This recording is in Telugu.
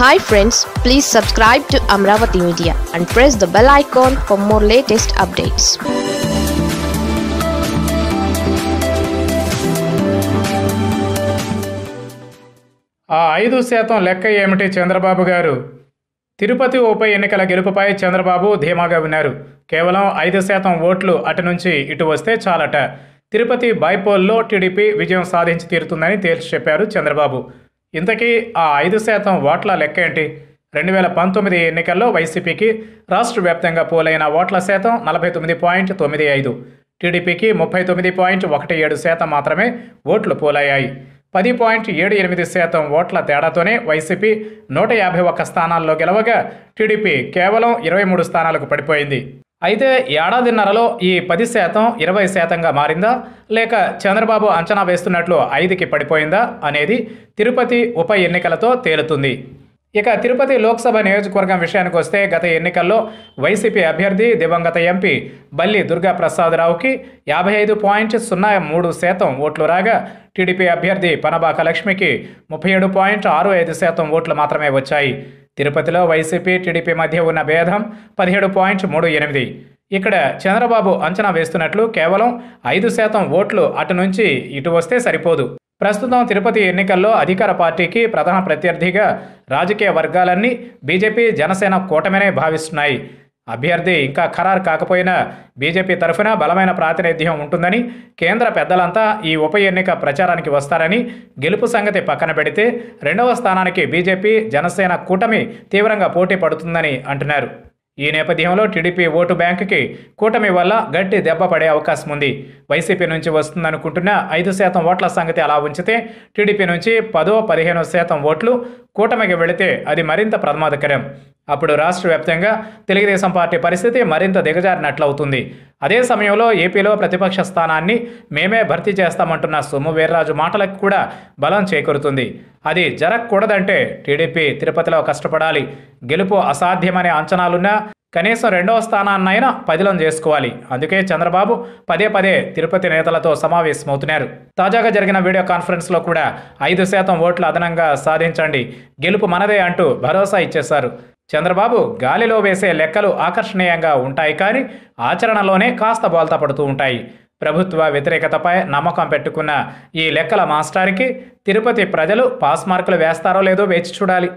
hi friends please subscribe to Amaravati media and press the bell icon for more latest updates ఆ ఐదు శాతం లెక్క ఏమిటి చంద్రబాబు గారు తిరుపతి ఉప ఎన్నికల గెలుపుపై చంద్రబాబు ధీమాగా ఉన్నారు కేవలం ఐదు శాతం ఓట్లు అటు నుంచి ఇటు వస్తే చాలట తిరుపతి బైపోల్లో టీడీపీ విజయం సాధించి తీరుతుందని తేల్చి చెప్పారు చంద్రబాబు ఇంతకీ ఆ ఐదు శాతం ఓట్ల లెక్క ఏంటి రెండు వేల పంతొమ్మిది ఎన్నికల్లో వైసీపీకి రాష్ట్ర వ్యాప్తంగా పోలైన ఓట్ల శాతం నలభై తొమ్మిది పాయింట్ తొమ్మిది ఐదు టీడీపీకి ముప్పై తొమ్మిది పాయింట్ ఒకటి ఏడు శాతం మాత్రమే ఓట్లు పోలయ్యాయి పది పాయింట్ ఏడు ఎనిమిది శాతం ఓట్ల తేడాతోనే వైసీపీ నూట యాభై ఒక్క స్థానాల్లో గెలవగా టీడీపీ కేవలం ఇరవై మూడు స్థానాలకు పడిపోయింది అయితే ఏడాదిన్నరలో ఈ పది శాతం ఇరవై శాతంగా మారిందా లేక చంద్రబాబు అంచనా వేస్తున్నట్లు ఐదుకి పడిపోయిందా అనేది తిరుపతి ఉప ఎన్నికలతో తేలుతుంది ఇక తిరుపతి లోక్సభ నియోజకవర్గం విషయానికి వస్తే గత ఎన్నికల్లో వైసీపీ అభ్యర్థి దివంగత ఎంపీ బల్లి దుర్గా ప్రసాదరావుకి యాభై ఐదు పాయింట్ సున్నా మూడు శాతం ఓట్లు రాగా టీడీపీ అభ్యర్థి పనబాక లక్ష్మికి ముప్పై ఏడు పాయింట్ ఆరు ఐదు శాతం ఓట్లు మాత్రమే వచ్చాయి తిరుపతిలో వైసీపీ టీడీపీ మధ్య ఉన్న భేదం పదిహేడు పాయింట్ మూడు ఎనిమిది ఇక్కడ చంద్రబాబు అంచనా వేస్తున్నట్లు కేవలం ఐదు శాతం ఓట్లు అటు నుంచి ఇటు వస్తే సరిపోదు ప్రస్తుతం తిరుపతి ఎన్నికల్లో అధికార పార్టీకి ప్రధాన ప్రత్యర్థిగా రాజకీయ వర్గాలన్నీ బీజేపీ జనసేన కూటమినే భావిస్తున్నాయి అభ్యర్థి ఇంకా ఖరారు కాకపోయినా బీజేపీ తరఫున బలమైన ప్రాతినిధ్యం ఉంటుందని కేంద్ర పెద్దలంతా ఈ ఉప ఎన్నిక ప్రచారానికి వస్తారని గెలుపు సంగతి పక్కన పెడితే రెండవ స్థానానికి బీజేపీ జనసేన కూటమి తీవ్రంగా పోటీ పడుతుందని అంటున్నారు ఈ నేపథ్యంలో టీడీపీ ఓటు బ్యాంకుకి కూటమి వల్ల గట్టి దెబ్బ పడే అవకాశం ఉంది వైసీపీ నుంచి వస్తుందనుకుంటున్న ఐదు శాతం ఓట్ల సంగతి అలా ఉంచితే టీడీపీ నుంచి పదో పదిహేనో శాతం ఓట్లు కూటమికి వెళితే అది మరింత ప్రమాదకరం అప్పుడు రాష్ట్ర వ్యాప్తంగా తెలుగుదేశం పార్టీ పరిస్థితి మరింత దిగజారినట్లవుతుంది అదే సమయంలో ఏపీలో ప్రతిపక్ష స్థానాన్ని మేమే భర్తీ చేస్తామంటున్న సొమ్ము వీర్రాజు మాటలకు కూడా బలం చేకూరుతుంది అది జరగకూడదంటే టీడీపీ తిరుపతిలో కష్టపడాలి గెలుపు అసాధ్యమనే అంచనాలున్నా కనీసం రెండవ స్థానాన్నైనా పదిలం చేసుకోవాలి అందుకే చంద్రబాబు పదే పదే తిరుపతి నేతలతో సమావేశమవుతున్నారు తాజాగా జరిగిన వీడియో కాన్ఫరెన్స్లో కూడా ఐదు శాతం ఓట్లు అదనంగా సాధించండి గెలుపు మనదే అంటూ భరోసా ఇచ్చేశారు చంద్రబాబు గాలిలో వేసే లెక్కలు ఆకర్షణీయంగా ఉంటాయి కానీ ఆచరణలోనే కాస్త బోల్తా పడుతూ ఉంటాయి ప్రభుత్వ వ్యతిరేకతపై నమ్మకం పెట్టుకున్న ఈ లెక్కల మాస్టర్కి తిరుపతి ప్రజలు పాస్ మార్కులు వేస్తారో లేదో వేచి చూడాలి